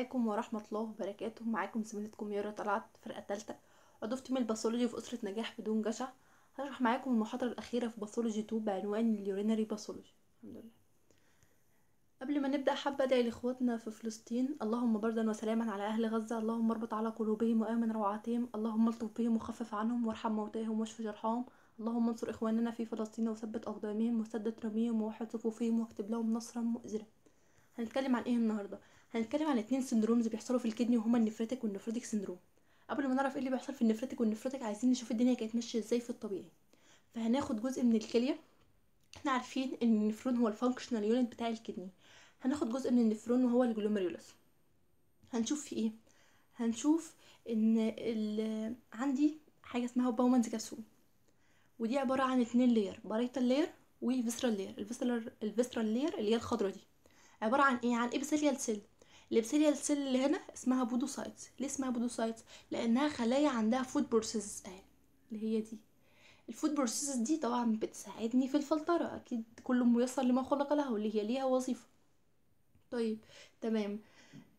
عليكم ورحمة الله وبركاته معاكم زميلتكم يارا طلعت فرقة تالتة عضو في تيم الباثولوجي في أسرة نجاح بدون جشع هشرح معاكم المحاضرة الأخيرة في باثولوجي 2 بعنوان اليورينري باثولوجي الحمد لله قبل ما نبدأ حابة أدعي لإخواتنا في فلسطين اللهم بردا وسلاما على أهل غزة اللهم اربط على قلوبهم وآمن روعاتهم اللهم الطف بهم وخفف عنهم وارحم موتاهم واشف جرحهم اللهم انصر إخواننا في فلسطين وثبت أقدامهم وسدد رميهم ووحد صفوفهم واكتب لهم نصرا مؤزرا هنتكلم عن ايه النهارده هنتكلم عن اتنين سندرومز بيحصلوا في الكدني وهما النفرتك والنفرتك سندروم قبل ما نعرف ايه اللي بيحصل في النفرتك والنفرتك عايزين نشوف الدنيا كانت ماشيه ازاي في الطبيعي فهناخد جزء من الكليه احنا عارفين ان النفرون هو الفانكشنال يونت بتاع الكدني هناخد جزء من النفرون وهو الجلوميريولس هنشوف في ايه هنشوف ان عندي حاجه اسمها باومانز كبسول ودي عباره عن اتنين لير باريتال لير وفيسرال لير الفيسرال الفيسرال لير اللي هي الخضره دي عباره عن ايه عن ابيثيليال سيل الابسيليا السيل اللي هنا اسمها بودوسايتس ليه اسمها بودوسايتس لانها خلايا عندها فود بروسيسز اهي اللي هي دي الفود بروسيسز دي طبعا بتساعدني في الفلتره اكيد كل ميسر لما خلق له اللي هي ليها وظيفه طيب تمام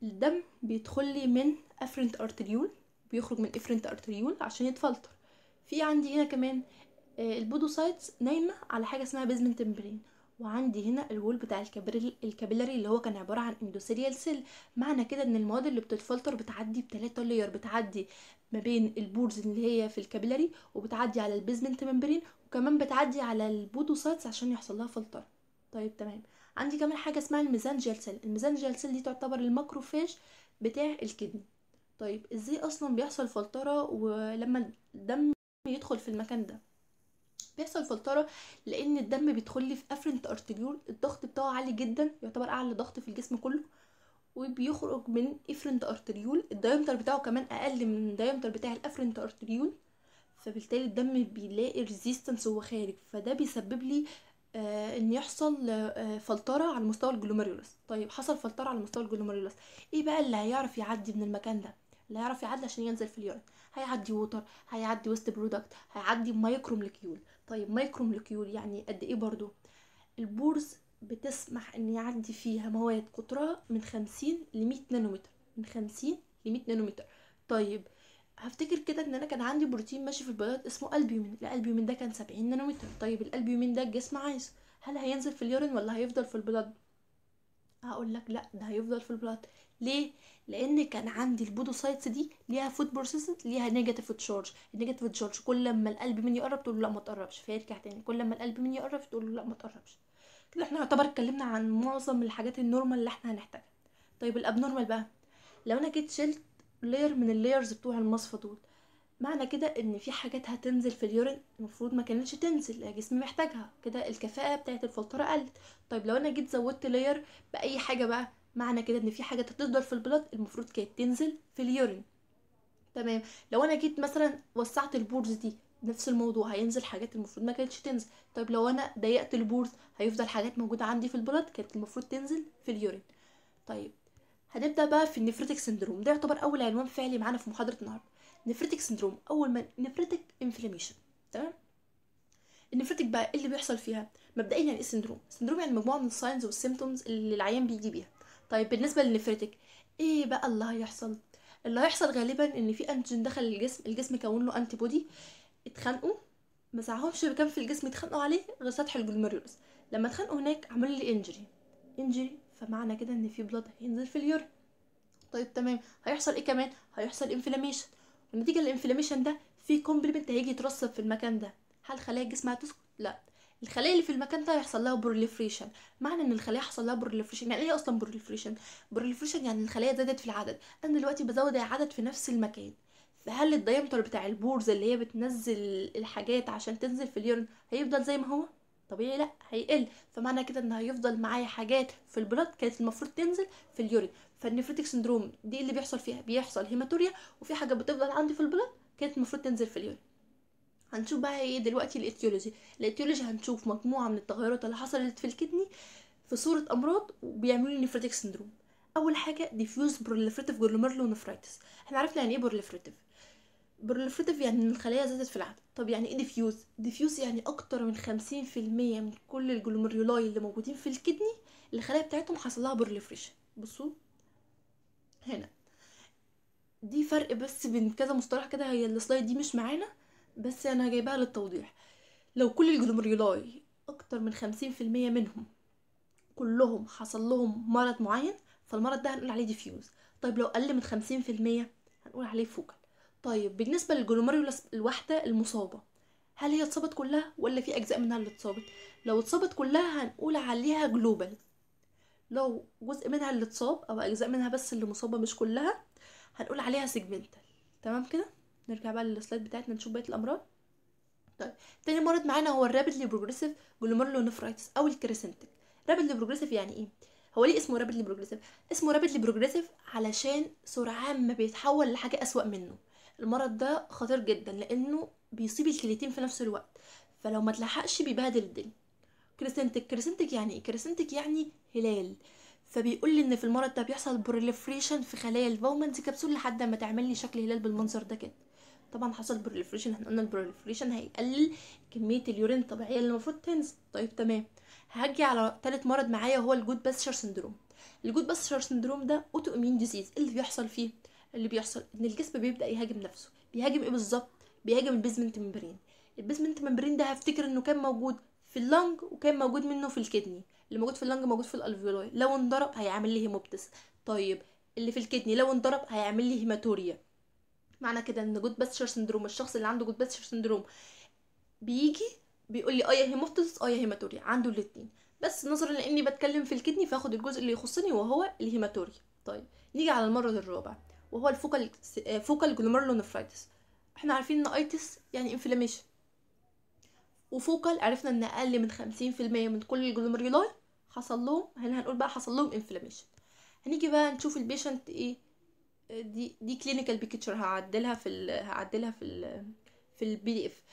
الدم بيدخل لي من افرنت ارتريول بيخرج من افرنت ارتريول عشان يتفلتر في عندي هنا كمان آه، البودوسايتس نايمه على حاجه اسمها بيزمنت ممبرين وعندي هنا الول بتاع الكابيلاري اللي هو كان عباره عن اندوسيريال سيل معنى كده ان المواد اللي بتتفلتر بتعدي بتلاتة لاير بتعدي ما بين البورز اللي هي في الكابيلاري وبتعدي على البيزمنت ممبرين وكمان بتعدي على البودوسايتس عشان يحصل لها فلتر طيب تمام عندي كمان حاجه اسمها الميزانجيال سيل الميزانجيال سيل دي تعتبر الماكروفاج بتاع الكدني طيب ازاي اصلا بيحصل فلتره ولما الدم يدخل في المكان ده بيحصل فلتره لان الدم بيدخل لي في افرنت ارتريول الضغط بتاعه عالي جدا يعتبر اعلى ضغط في الجسم كله وبيخرج من افرنت ارتريول الدايمتر بتاعه كمان اقل من الدايمتر بتاع الافرنت ارتريول فبالتالي الدم بيلاقي ريزيستنس وهو خارج فده بيسبب لي آه ان يحصل آه فلتره على مستوى الجلوميريولس طيب حصل فلتره على مستوى الجلوميريولس ايه بقى اللي هيعرف يعدي من المكان ده اللي هيعرف يعدي عشان ينزل في اليورين هيعدي ووتر هيعدي ويست برودكت هيعدي مايكرو مولكيول طيب مايكرو مايكرومولكيول يعني قد ايه برضو البورز بتسمح ان يعدي فيها مواد قطرها من خمسين لمية نانومتر من خمسين لمية نانومتر طيب هفتكر كده ان انا كان عندي بروتين ماشي في البيضات اسمه البيومين الالبيومين ده كان سبعين نانومتر طيب الالبيومين ده الجسم عايزه هل هينزل في اليورين ولا هيفضل في البلد هقول لك لا ده هيفضل في البلد ليه لان كان عندي البودوسايتس دي ليها فود بروسيس ليها نيجاتيف تشارج النيجاتيف تشارج كل ما القلب مني يقرب تقول له لا ما تقربش فيرجع تاني كل ما القلب مني يقرب تقول له لا ما تقربش كده احنا يعتبر اتكلمنا عن معظم الحاجات النورمال اللي احنا هنحتاجها طيب الابنورمال بقى لو انا جيت شلت لير من اللايرز بتوع المصفى دول معنى كده ان في حاجات هتنزل في اليورين المفروض ما كانتش تنزل جسمي محتاجها كده الكفاءه بتاعه الفلتره قلت طيب لو انا جيت زودت لاير باي حاجه بقى معنى كده ان في حاجه هتصدر في البلط المفروض كانت تنزل في اليورين تمام لو انا جيت مثلا وسعت البورز دي نفس الموضوع هينزل حاجات المفروض ما كانتش تنزل طب لو انا ضيقت البورز هيفضل حاجات موجوده عندي في البلط كانت المفروض تنزل في اليورين طيب هنبدا بقى في النفرتك سندروم ده يعتبر اول عنوان فعلي معانا في محاضره النهارده نفرتك سندروم اول ما نفرتك انفلاميشن تمام النفرتك بقى إيه اللي بيحصل فيها مبدئيا يعني ايه سندروم سندروم يعني مجموعه من الساينز والسيمتومز اللي العيان بيجي بيها طيب بالنسبه لنفرتك ايه بقى اللي هيحصل اللي هيحصل غالبا ان في انتجين دخل الجسم الجسم كون له انتي بودي اتخانقوا ساعهمش كان في الجسم اتخانقوا عليه غير سطح الجلميريولس لما اتخانقوا هناك عملوا لي انجري انجري فمعنى كده ان في بلاد هينزل في اليورين طيب تمام هيحصل ايه كمان هيحصل انفلاميشن ونتيجه الانفلاميشن ده في كومبلمنت هيجي يترسب في المكان ده هل خلايا الجسم هتسكت لا الخلايا اللي في المكان ده هيحصل لها بروليفريشن معنى ان الخلايا حصل لها بروليفريشن يعني ايه اصلا بروليفريشن بروليفريشن يعني الخلايا زادت في العدد انا دلوقتي بزود العدد في نفس المكان فهل الدايمتر بتاع البورز اللي هي بتنزل الحاجات عشان تنزل في اليورين هيفضل زي ما هو طبيعي لا هيقل فمعنى كده ان هيفضل معايا حاجات في البلد كانت المفروض تنزل في اليورين فالنفريتك سندروم دي اللي بيحصل فيها بيحصل هيماتوريا وفي حاجه بتفضل عندي في البلد كانت المفروض تنزل في اليورين هنشوف بقى ايه دلوقتي الاتيولوجي الاتيولوجي هنشوف مجموعه من التغيرات اللي حصلت في الكدني في صوره امراض وبيعملوا لي سندروم اول حاجه ديفيوز بروليفريتيف جلوميرلونفرايتس احنا عرفنا يعني ايه بروليفريتيف بروليفريتيف يعني ان الخلايا زادت في العدد طب يعني ايه ديفيوز ديفيوز يعني اكتر من 50% من كل الجلوميرولاي اللي موجودين في الكدني الخلايا بتاعتهم حصل لها بروليفريشن بصوا هنا دي فرق بس بين كذا مصطلح كده هي السلايد دي مش معانا بس انا جايبها للتوضيح لو كل الجلوميرولاي اكتر من خمسين في المية منهم كلهم حصل لهم مرض معين فالمرض ده هنقول عليه ديفيوز طيب لو قل من خمسين في المية هنقول عليه فوكال طيب بالنسبة للجلوميرولاس الواحدة المصابة هل هي اتصابت كلها ولا في اجزاء منها اللي اتصابت لو اتصابت كلها هنقول عليها جلوبال لو جزء منها اللي اتصاب او اجزاء منها بس اللي مصابه مش كلها هنقول عليها سيجمنتال تمام كده نرجع بقى للسلايد بتاعتنا نشوف بقيه الامراض طيب تاني مرض معانا هو الرابيدلي بروجريسيف جلوميرولونيفرايتس او الكريسنتك رابيدلي بروجريسيف يعني ايه هو ليه اسمه رابيدلي بروجريسيف اسمه رابيدلي بروجريسيف علشان سرعان ما بيتحول لحاجه اسوأ منه المرض ده خطير جدا لانه بيصيب الكليتين في نفس الوقت فلو ما تلحقش بيبهدل الدنيا كريسنتك كريسنتك يعني ايه كريسنتك يعني هلال فبيقول لي ان في المرض ده بيحصل بروليفريشن في خلايا الفومنز كبسول لحد ما تعمل لي شكل هلال بالمنظر ده كده طبعا حصل بروليفريشن احنا قلنا البروليفريشن هيقلل كميه اليورين الطبيعيه اللي المفروض تنزل طيب تمام هاجي على تالت مرض معايا هو الجود باستشر سندروم الجود باستشر سندروم ده اوتو امين ديزيز اللي بيحصل فيه اللي بيحصل ان الجسم بيبدا يهاجم نفسه بيهاجم ايه بالظبط بيهاجم البيزمنت ممبرين البيزمنت ممبرين ده هفتكر انه كان موجود في اللنج وكان موجود منه في الكدني اللي موجود في اللنج موجود في الالفيولاي لو انضرب هيعمل لي هيموبتس طيب اللي في الكدني لو انضرب هيعمل لي هيماتوريا معنى كده ان جود باستشر سندروم الشخص اللي عنده جود باستشر سندروم بيجي بيقول لي اه يا هيموفتس اه يا هيماتوريا عنده الاتنين بس نظرا لاني بتكلم في الكدني فاخد الجزء اللي يخصني وهو الهيماتوريا طيب نيجي على المرض الرابع وهو الفوكال آه، فوكال جلومرولونفرايتس احنا عارفين ان ايتس يعني انفلاميشن وفوكال عرفنا ان اقل من 50% من كل الجلوميرولاي حصل لهم هنا هنقول بقى حصل لهم انفلاميشن هنيجي بقى نشوف البيشنت ايه دي دي كلينيكال بيكتشر هعدلها في ال هعدلها في ال في البي دي اف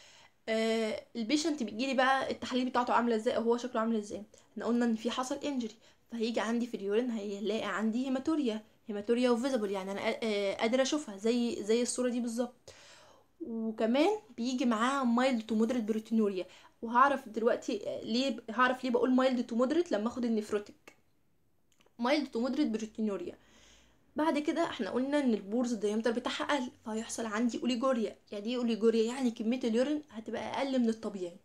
آه البيشنت بيجيلي بقى التحاليل بتاعته عامله ازاي او هو شكله عامل ازاي احنا قلنا ان في حصل انجري فهيجي عندي في اليورين هيلاقي عندي هيماتوريا هيماتوريا وفيزبل يعني انا آه، قادره اشوفها زي زي الصوره دي بالظبط وكمان بيجي معاها مايلد تو مودريت بروتينوريا وهعرف دلوقتي آه، ليه هعرف ليه بقول مايلد تو مودريت لما اخد النفروتك مايلد تو مودريت بروتينوريا بعد كده احنا قلنا ان البورز الديامتر بتاعها اقل فهيحصل عندي اوليجوريا يعني ايه اوليجوريا يعني كميه اليورين هتبقى اقل من الطبيعي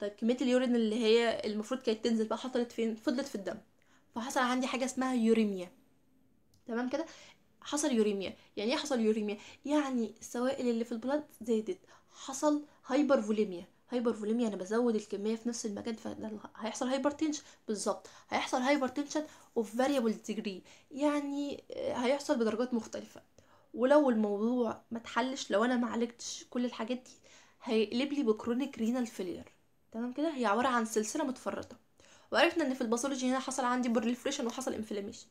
طيب كميه اليورين اللي هي المفروض كانت تنزل بقى حصلت فين فضلت في الدم فحصل عندي حاجه اسمها يوريميا تمام كده حصل يوريميا يعني ايه حصل يوريميا يعني السوائل اللي في البلد زادت حصل هايبر فوليميا هايبر فوليميا انا بزود الكميه في نفس المكان فده هيحصل هايبر تنشن بالظبط هيحصل هايبر تنشن اوف فاريبل ديجري يعني آه، هيحصل بدرجات مختلفه ولو الموضوع ما اتحلش لو انا ما عالجتش كل الحاجات دي هيقلب لي بكرونيك رينال فيلير تمام كده هي عباره عن سلسله متفرطه وعرفنا ان في الباثولوجي هنا حصل عندي بروليفريشن وحصل انفلاميشن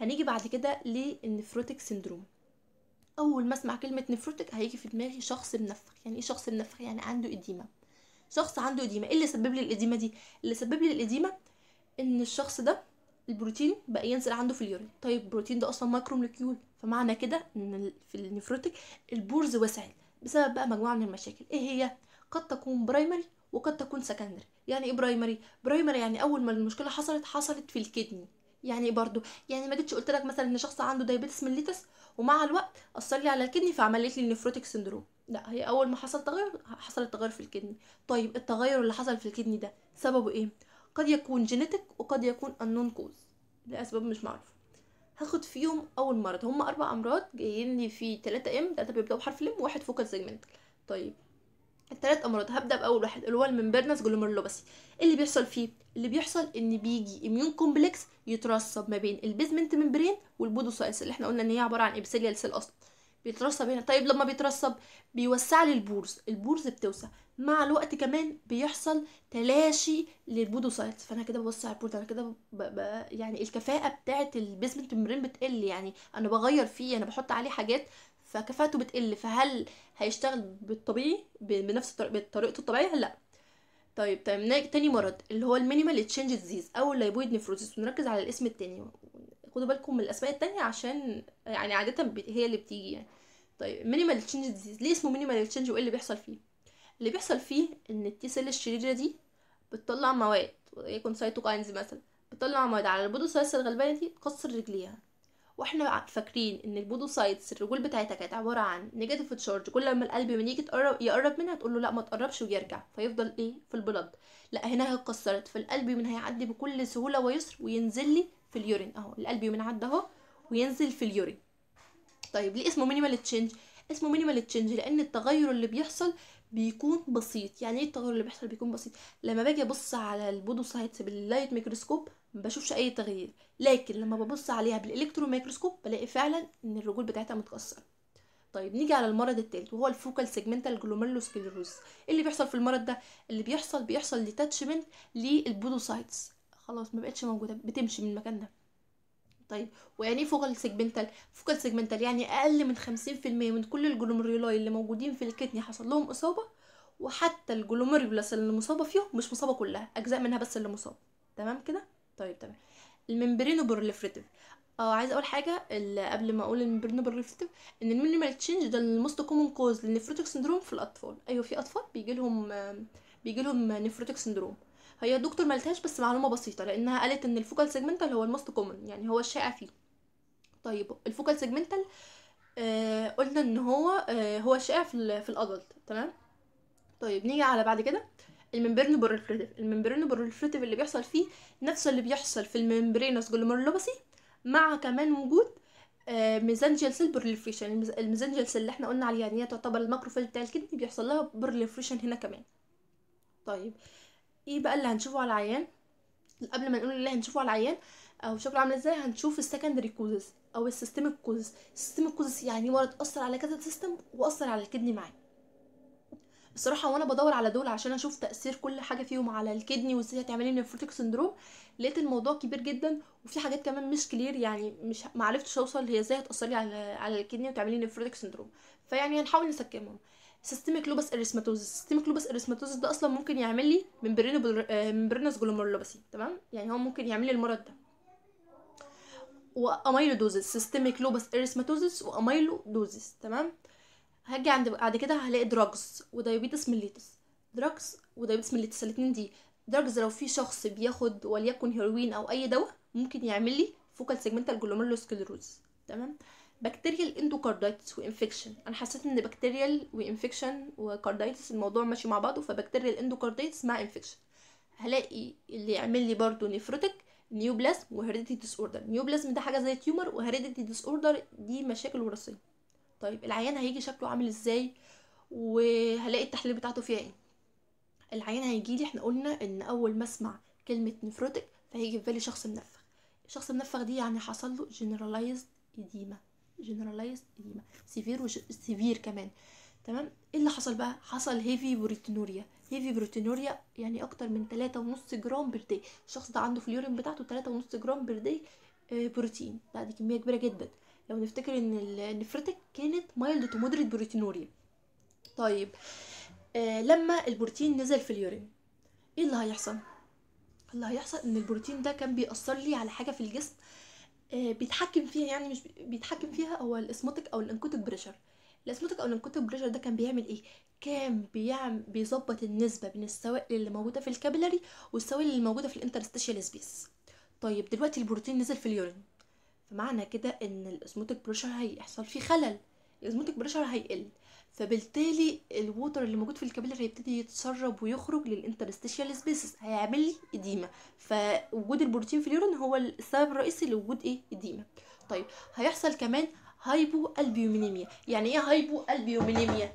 هنيجي بعد كده للنفروتيك سيندروم اول ما اسمع كلمه نفروتك هيجي في دماغي شخص منفخ يعني ايه شخص منفخ يعني عنده اديمه شخص عنده قديمة ايه اللي سبب لي القديمة دي اللي سبب لي القديمة ان الشخص ده البروتين بقى ينزل عنده في اليورين طيب البروتين ده اصلا مايكرو مولكيول فمعنى كده ان في النفروتك البورز وسعت بسبب بقى مجموعه من المشاكل ايه هي قد تكون برايمري وقد تكون سكندري يعني ايه برايمري برايمري يعني اول ما المشكله حصلت حصلت في الكدني يعني ايه برضو يعني ما جيتش قلت لك مثلا ان شخص عنده دايابيتس ميليتس ومع الوقت اثر لي على الكدني فعملت لي النفروتك سندروم لا هي اول ما حصل تغير حصل التغير في الكدني طيب التغير اللي حصل في الكدني ده سببه ايه قد يكون جينيتك وقد يكون النون كوز لاسباب مش معروفه هاخد فيهم اول مرض هم اربع امراض جايين لي في 3 ام 3 بيبداوا بحرف الام وواحد فوكال سيجمنت طيب التلات امراض هبدا باول واحد اللي هو الممبرنس ايه اللي بيحصل فيه اللي بيحصل ان بيجي اميون كومبلكس يترسب ما بين البيزمنت ممبرين والبودوسايس اللي احنا قلنا ان هي عباره عن ابسيليال سيل اصلا بيترسب هنا طيب لما بيترسب بيوسع لي البورز البورز بتوسع مع الوقت كمان بيحصل تلاشي للبودوسايت فانا كده بوسع البورز انا كده ب... ب... يعني الكفاءه بتاعه البيزمنت ممبرين بتقل يعني انا بغير فيه انا بحط عليه حاجات فكفاءته بتقل فهل هيشتغل بالطبيعي بنفس طريقته الطبيعيه لا طيب طيب تاني مرض اللي هو المينيمال تشينج ديزيز او الليبويد نيفروزيس ونركز على الاسم التاني خدوا بالكم من الاسماء التانية عشان يعني عاده هي اللي بتيجي يعني طيب مينيمال تشينج ديزيز ليه اسمه مينيمال تشينج وايه اللي بيحصل فيه اللي بيحصل فيه ان التي سيل الشريره دي بتطلع مواد ويكون سايتوكاينز مثلا بتطلع مواد على البودوسايتس الغلبانه دي تكسر رجليها واحنا فاكرين ان البودوسايتس الرجول بتاعتها كانت عباره عن نيجاتيف تشارج كل لما القلب من يجي تقرب يقرب منها تقول له لا ما تقربش ويرجع فيفضل ايه في البلد لا هنا اتكسرت فالقلب من هيعدي بكل سهوله ويسر وينزل لي في اليورين اهو القلب يومين عدى اهو وينزل في اليورين طيب ليه اسمه مينيمال تشينج اسمه مينيمال تشينج لان التغير اللي بيحصل بيكون بسيط يعني ايه التغير اللي بيحصل بيكون بسيط لما باجي ابص على البودوسايتس باللايت ميكروسكوب ما بشوفش اي تغيير لكن لما ببص عليها بالالكترون ميكروسكوب بلاقي فعلا ان الرجول بتاعتها متكسره طيب نيجي على المرض الثالث وهو الفوكال سيجمنتال ايه اللي بيحصل في المرض ده اللي بيحصل بيحصل ديتاتشمنت للبودوسايتس خلاص ما بقتش موجوده بتمشي من المكان ده طيب ويعني ايه فوكال سيجمنتال فوكال سيجمنتال يعني اقل من 50% من كل الجلوميرولاي اللي موجودين في الكتني حصل لهم اصابه وحتى الجلوميرولاس اللي مصابه فيهم مش مصابه كلها اجزاء منها بس اللي مصاب تمام كده طيب تمام الممبرينو بروليفريتيف اه عايز اقول حاجه اللي قبل ما اقول الممبرينو بروليفريتيف ان المينيمال تشينج ده الموست كومن كوز للنفروتيك سندروم في الاطفال ايوه في اطفال بيجي لهم بيجي لهم نفروتيك سندروم هي الدكتور مالتهاش بس معلومه بسيطه لانها قالت ان الفوكال سيجمنتال هو الموست كومن يعني هو الشائع فيه طيب الفوكال سيجمنتال آه قلنا ان هو آه هو الشائع في, في الادلت تمام طيب نيجي على بعد كده الممبرين بروليفريتيف الممبرين بروليفريتيف اللي بيحصل فيه نفس اللي بيحصل في الممبرينس جلومرولوباسي مع كمان وجود آه ميزانجيال سيل بروليفريشن الميزانجيال سيل اللي احنا قلنا عليها ان هي تعتبر الماكروفاج بتاع الكدني بيحصل لها بروليفريشن هنا كمان طيب ايه بقى اللي هنشوفه على العيان قبل ما نقول اللي هنشوفه على العيان او آه، شكله عامل ازاي هنشوف السكندري كوزز او السيستميك كوزز السيستميك كوزز يعني مرض اثر على كذا سيستم واثر على الكدني معاه الصراحه وانا بدور على دول عشان اشوف تاثير كل حاجه فيهم على الكدني وازاي هتعمل لي نيفروتيك سندروم لقيت الموضوع كبير جدا وفي حاجات كمان مش كلير يعني مش معرفتش اوصل هي ازاي هتاثر لي على على الكدني وتعمل لي نيفروتيك سندروم فيعني هنحاول نسكمهم سيستميك لوبس اريثماتوزس سيستميك لوبس اريثماتوزس ده اصلا ممكن يعمل لي ممبرينو ممبرينوس جلوميرولوباسي تمام يعني هو ممكن يعمل لي المرض ده واميلودوزس سيستميك لوبس اريثماتوزس واميلودوزس تمام هاجي عند بعد كده هلاقي دراجز ودايبيتس ميليتس دراجز ودايبيتس ميليتس الاثنين دي دراجز لو في شخص بياخد وليكن هيروين او اي دواء ممكن يعمل لي فوكال سيجمنتال جلوميرولوسكليروز تمام بكتيريال اندوكاردايتس وانفكشن انا حسيت ان بكتيريال وانفكشن وكاردايتس الموضوع ماشي مع بعضه فبكتيريال اندوكاردايتس مع انفكشن هلاقي اللي يعمل لي برضو نيفروتك نيوبلازم وهيريديتي ديس اوردر نيوبلازم ده حاجه زي تيومر وهيريديتي ديس اوردر دي مشاكل وراثيه طيب العيان هيجي شكله عامل ازاي وهلاقي التحليل بتاعته فيها ايه العيان هيجي لي احنا قلنا ان اول ما اسمع كلمه نيفروتك فهيجي في بالي شخص منفخ الشخص منفخ دي يعني حصل له جنراليزد edema جنرالايز ايديما سيفير كمان تمام ايه اللي حصل بقى حصل هيفي بروتينوريا هيفي بروتينوريا يعني اكتر من 3.5 جرام بير داي الشخص ده عنده في اليورين بتاعته 3.5 جرام بير داي بروتين لا دي كميه كبيره جدا لو نفتكر ان النفرتك كانت مايلد تو مودريت بروتينوريا طيب آه لما البروتين نزل في اليورين ايه اللي هيحصل اللي هيحصل ان البروتين ده كان بيأثر لي على حاجه في الجسم آه آه، بيتحكم فيها يعني مش بيتحكم فيها هو الاسموتك او الانكوتك بريشر الاسموتك او الانكوتك بريشر ده كان بيعمل ايه كان بيعمل بيظبط النسبه بين السوائل اللي موجوده في الكابيلاري والسوائل اللي موجوده في الانترستيشيال سبيس طيب دلوقتي البروتين نزل في اليورين فمعنى كده ان الاسموتك بريشر هيحصل فيه خلل الاسموتك بريشر هيقل فبالتالي الووتر اللي موجود في الكابيلر هيبتدي يتسرب ويخرج للانترستيشيال سبيسز هيعمل لي فوجود البروتين في اليورين هو السبب الرئيسي لوجود ايه اديما طيب هيحصل كمان هايبو البيومينيميا يعني ايه هايبو البيومينيميا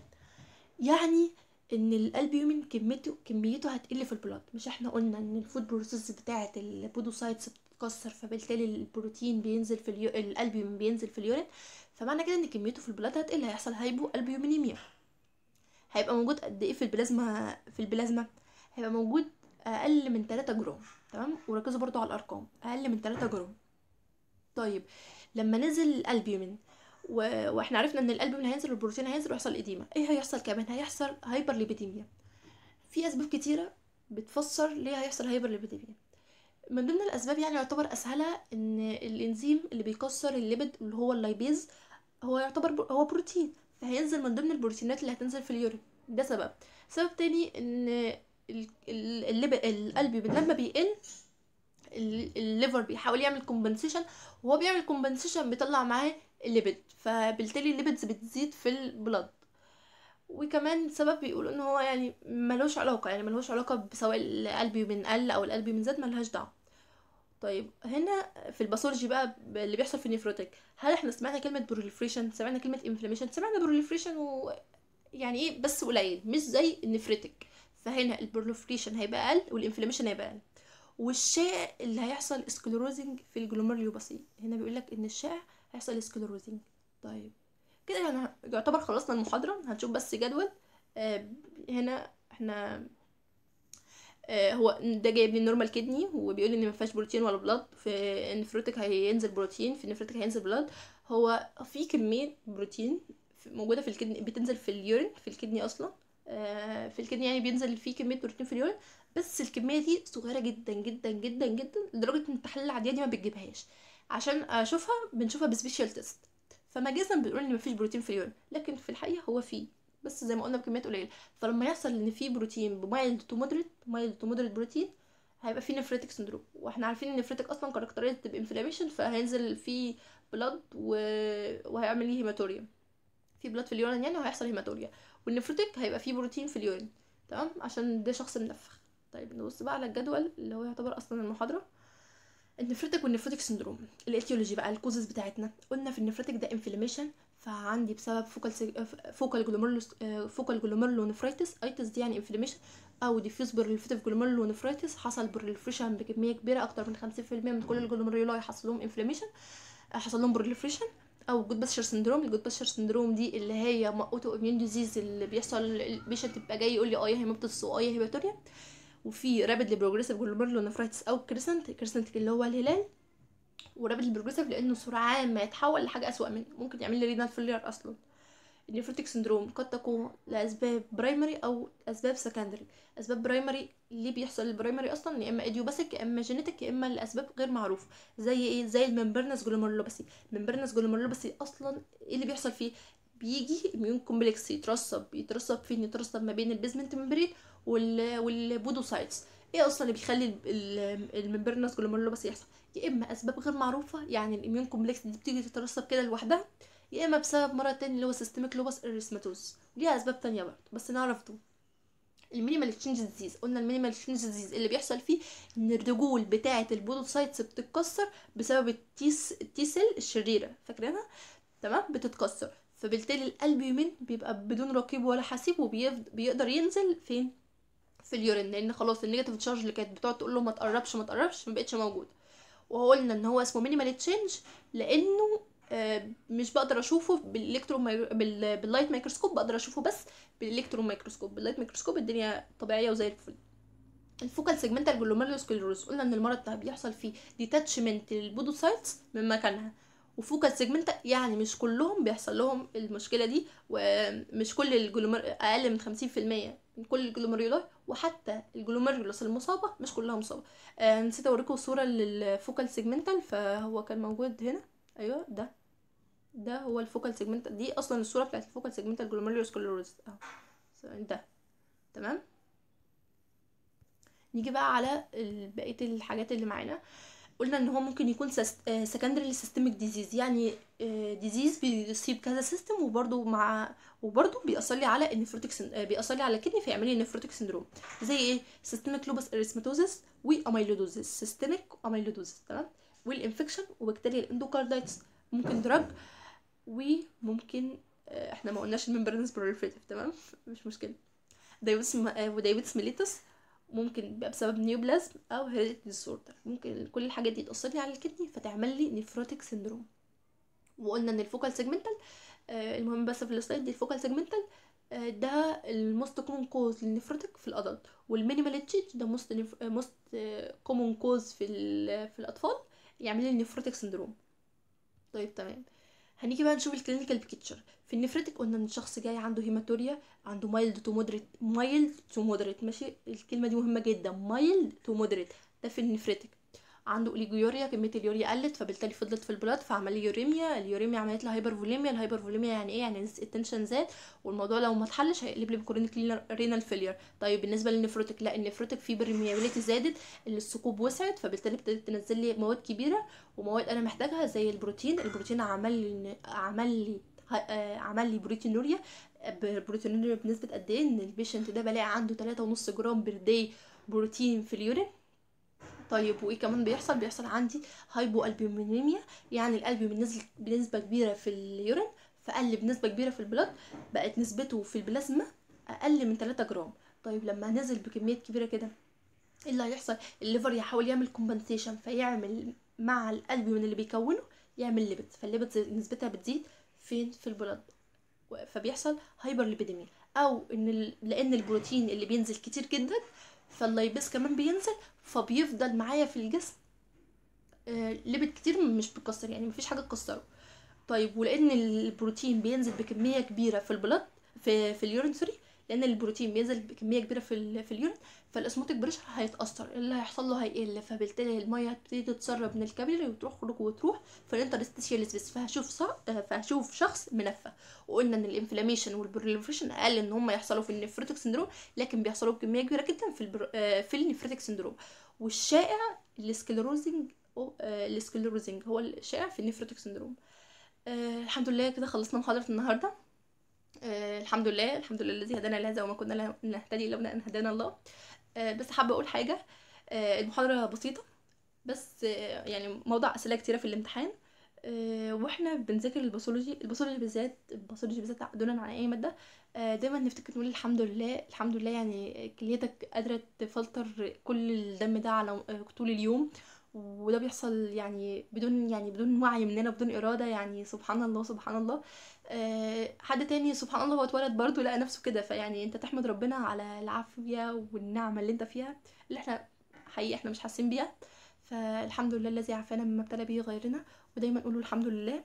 يعني ان الالبيومين كميته كميته هتقل في البلاد مش احنا قلنا ان الفود بروسيس بتاعه البودوسايتس بتتكسر فبالتالي البروتين بينزل في اليو... الالبيومين بينزل في اليورين فمعنى كده ان كميته في البلاد هتقل هيحصل هايبو البيومينيميا هيبقى موجود قد ايه في البلازما في البلازما هيبقى موجود اقل من 3 جرام تمام وركزوا برضو على الارقام اقل من 3 جرام طيب لما نزل الالبيومين و... واحنا عرفنا ان الالبيومين هينزل والبروتين هينزل ويحصل اديمه ايه هيحصل كمان هيحصل هايبر ليبيديميا في اسباب كتيره بتفسر ليه هيحصل هايبر ليبيديميا من ضمن الاسباب يعني يعتبر اسهلها ان الانزيم اللي بيكسر الليبيد اللي هو اللايبيز هو يعتبر بر... هو بروتين فهينزل من ضمن البروتينات اللي هتنزل في اليورين ده سبب سبب تاني ان اللب... القلب لما بيقل الليفر بيحاول يعمل كومبنسيشن وهو بيعمل كومبنسيشن بيطلع معاه الليبيد فبالتالي الليبيدز بتزيد في البلد وكمان سبب بيقولوا ان هو يعني ملوش علاقه يعني ملوش علاقه بسواء القلب من قل او القلب من زاد ملهاش دعوه طيب هنا في الباثولوجي بقى اللي بيحصل في النيفروتيك هل احنا سمعنا كلمه بروليفريشن سمعنا كلمه انفلاميشن سمعنا بروليفريشن و يعني ايه بس قليل مش زي النيفريتيك فهنا البروليفريشن هيبقى اقل والانفلاميشن هيبقى اقل والشائع اللي هيحصل سكلروزنج في الجلوميريوباثي هنا بيقول لك ان الشائع هيحصل سكلروزنج طيب كده يعني يعتبر خلصنا المحاضره هنشوف بس جدول آه هنا احنا آه، هو ده جايب لي نورمال كدني وبيقول ان ما فيهاش بروتين ولا بلاد في النفروتك هينزل بروتين في النفروتك هينزل بلاد هو في كميه بروتين موجوده في الكدني بتنزل في اليورين في الكدني اصلا آه، في الكدني يعني بينزل فيه كميه بروتين في اليورين بس الكميه دي صغيره جدا جدا جدا جدا لدرجه ان التحاليل العاديه دي ما بتجيبهاش عشان اشوفها بنشوفها بسبيشال تيست فمجازا بنقول ان مفيش بروتين في اليورين لكن في الحقيقه هو فيه بس زي ما قلنا بكميات قليله فلما يحصل ان في بروتين بمايلد تو مودريت مايلد تو مودريت بروتين هيبقى في نفرتك سندروم واحنا عارفين ان نفرتك اصلا كاركترايزد بانفلاميشن فهينزل في بلاد و... وهيعمل ليه هيماتوريا في بلاد في اليورين يعني وهيحصل هيماتوريا والنفرتك هيبقى فيه بروتين في اليورين تمام عشان ده شخص منفخ طيب نبص بقى على الجدول اللي هو يعتبر اصلا المحاضره النفرتك والنفرتك سندروم الاتيولوجي بقى الكوزز بتاعتنا قلنا في النفرتك ده انفلاميشن فعندي بسبب فوكال سج... آه، فوكال جلوميرلوس آه، فوكال جلوميرلونفريتس ايتس دي يعني انفلاميشن او ديفيوز برليفيتيف جلوميرلونفريتس حصل برليفريشن بكميه كبيره اكتر من 50% من كل الجلوميرولاي آه، حصل لهم انفلاميشن حصل لهم برليفريشن او جود باشر سندروم الجود باشر سندروم دي اللي هي اوتو اميون ديزيز اللي بيحصل البيشنت بيبقى جاي يقول لي اه يا هيمابتس اه يا هيباتوريا وفي رابيدلي بروجريسيف جلوميرلونفرايتس او كريسنت كريسنت اللي هو الهلال ورابط البروجريسيف لانه سرعان ما يتحول لحاجه اسوا منه ممكن يعمل لي رينال فيلير اصلا النيفروتيك سندروم قد تكون لاسباب برايمري او اسباب سكندري اسباب برايمري اللي بيحصل البرايمري اصلا يا اما ايديوباثيك يا اما جينيتك يا اما لاسباب غير معروفه زي ايه زي الممبرنس جلوميرولوباسي الممبرنس جلوميرولوباسي اصلا ايه اللي بيحصل فيه بيجي اميون كومبلكس يترسب يترسب فين يترسب ما بين البيزمنت ممبرين والبودوسايتس ايه اصلا اللي بيخلي الممبرنس بس يحصل يا اما اسباب غير معروفه يعني الاميون كومبلكس دي بتيجي تترسب كده لوحدها يا اما بسبب مرض تاني اللي هو سيستميك لوبس اريثماتوز ليها اسباب تانية برضه بس نعرف دول المينيمال تشينج ديزيز قلنا المينيمال تشينج ديزيز اللي بيحصل فيه ان الرجول بتاعه البودوسايتس بتتكسر بسبب التيس التيسل الشريره فاكرينها تمام بتتكسر فبالتالي القلب يمين بيبقى بدون رقيب ولا حاسيب وبيقدر ينزل فين في اليورين لان خلاص النيجاتيف تشارج اللي كانت بتقعد تقول له ما تقربش ما تقربش ما بقتش موجود قلنا ان هو اسمه مينيمال تشينج لانه آه، مش بقدر اشوفه بالالكترو باللايت مايكروسكوب بقدر اشوفه بس بالالكترو مايكروسكوب باللايت مايكروسكوب الدنيا طبيعيه وزي الفل الفوكال سيجمنتال كلوروس قلنا ان المرض ده بيحصل فيه ديتاتشمنت للبودوسايتس من مكانها وفوكال سيجمنت يعني مش كلهم بيحصل لهم المشكله دي ومش آه، كل الجلومر اقل من 50% كل الجلوميرولاي وحتى الجلوميرولوس المصابه مش كلها مصابه آه نسيت اوريكم صوره للفوكال سيجمنتال فهو كان موجود هنا ايوه ده ده هو الفوكال سيجمنتال دي اصلا الصوره بتاعت الفوكال سيجمنتال جلوميرولوس كلوروز اهو ده تمام نيجي بقى على بقيه الحاجات اللي معانا آه قلنا ان هو ممكن يكون سكندري سيستميك ديزيز يعني ديزيز آه، بيصيب كذا سيستم وبرده مع وبرده بيأثر لي على النفروتيك آه، بيأثر لي على الكدني فيعمل لي نفروتيك سندروم زي ايه سيستميك لوبس اريثماتوزس واميلودوزس سيستميك واميلودوزس تمام والانفكشن وبكتيريا الاندوكاردايتس ممكن دراج وممكن آه، احنا ما قلناش الممبرانس بروليفريتيف تمام مش مشكله دايبيتس ودايبيتس ميليتس ممكن يبقى بسبب نيوبلازم او هيريديتي ديسوردر ممكن كل الحاجات دي تاثر على الكدني فتعمل لي نيفروتيك سيندروم وقلنا ان الفوكال سيجمنتال آه المهم بس في السلايد دي الفوكال سيجمنتال آه ده الموست كومن كوز للنيفروتيك في الادلت والمينيمال تشيج ده موست موست كومن كوز في في الاطفال يعمل لي نيفروتيك سيندروم طيب تمام هنيجي بقى نشوف الكلينيكال بيكتشر في النفرتك قلنا ان الشخص جاي عنده هيماتوريا عنده مايلد تو مودريت مايلد تو مودريت ماشي الكلمه دي مهمه جدا مايلد تو مودريت ده في النفرتك عنده اوليجوريا كميه اليوريا قلت فبالتالي فضلت في البلاد فعمل لي يوريميا اليوريميا عملت لي الهايبر فوليميا يعني ايه يعني التنشن زاد والموضوع لو ما اتحلش هيقلب لي بكورونيك رينال فيلير طيب بالنسبه للنفروتك لا النفروتك في برميابيليتي زادت الثقوب وسعت فبالتالي ابتدت تنزل لي مواد كبيره ومواد انا محتاجها زي البروتين البروتين عمل لي عمل لي آه، عمل لي بروتينوريا بروتينوريا بنسبه قد ايه ان البيشنت ده بلاقي عنده 3.5 جرام بير داي بروتين في اليورين طيب وايه كمان بيحصل بيحصل عندي هايبو البيومينيميا يعني القلب نزل بنسبه كبيره في اليورين فقل بنسبه كبيره في البلاد بقت نسبته في البلازما اقل من 3 جرام طيب لما نزل بكميات كبيره كده ايه اللي هيحصل الليفر يحاول يعمل كومبنسيشن فيعمل مع من اللي بيكونه يعمل ليبت فالليبت نسبتها بتزيد فين في البلد فبيحصل هايبر ليبيديميا او ان لان البروتين اللي بينزل كتير جدا فاللايبس كمان بينزل فبيفضل معايا في الجسم آه، لبت كتير مش بتكسر يعني مفيش حاجه تكسره طيب ولان البروتين بينزل بكميه كبيره في البلد في, في اليورين سوري لان البروتين بينزل بكميه كبيره في في اليورين فالاسموتيك بريشر هيتاثر اللي هيحصل له هيقل فبالتالي الميه هتبتدي تتسرب من الكابيلري وتروح خروج وتروح فالانترستيشياليز بس فهشوف فهشوف شخص منفى وقلنا ان الانفلاميشن والبروليفريشن اقل ان هم يحصلوا في النفرتك سندروم لكن بيحصلوا بكميه كبيره جدا في البر... آه، في النفرتك سندروم والشائع السكلروزنج آه، السكلروزنج هو الشائع في النفرتك سندروم آه، الحمد لله كده خلصنا محاضره النهارده آه الحمد لله الحمد لله الذي هدانا لهذا وما كنا لنهتدي لولا ان هدانا الله آه بس حابه اقول حاجه آه المحاضره بسيطه بس آه يعني موضع اسئله كتيره في الامتحان آه واحنا بنذاكر الباثولوجي الباثولوجي بالذات الباثولوجي بالذات دولا عن اي ماده آه دايما نفتكر نقول الحمد لله الحمد لله يعني كليتك قادره تفلتر كل الدم ده على آه، طول اليوم وده بيحصل يعني بدون يعني بدون وعي مننا بدون اراده يعني سبحان الله سبحان الله آه، حد تاني سبحان الله هو اتولد برضه لقى نفسه كده فيعني انت تحمد ربنا على العافيه والنعمه اللي انت فيها اللي احنا حقيقي احنا مش حاسين بيها فالحمد لله الذي عافانا مما ابتلى به غيرنا ودايما قولوا الحمد لله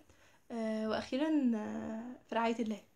آه، واخيرا آه، في رعايه الله